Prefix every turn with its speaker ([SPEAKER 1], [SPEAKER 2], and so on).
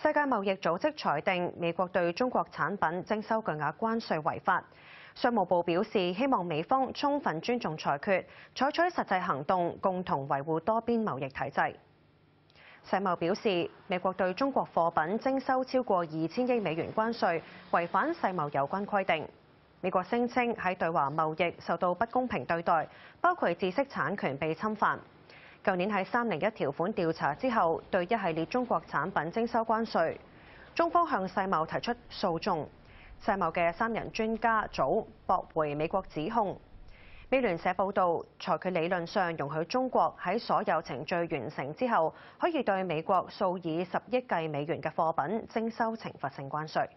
[SPEAKER 1] 世界貿易組織裁定美國對中國產品徵收巨額關稅違法。商務部表示希望美方充分尊重裁決，採取實際行動，共同維護多邊貿易體制。世貿表示美國對中國貨品徵收超過二千億美元關稅，違反世貿有關規定。美國聲稱喺對華貿易受到不公平對待，包括知識產權被侵犯。去年喺三零一條款調查之後，對一系列中國產品徵收關税，中方向世貿提出訴訟。世貿嘅三人專家組駁回美國指控。美聯社報道，裁決理論上容許中國喺所有程序完成之後，可以對美國數以十億計美元嘅貨品徵收懲罰性關税。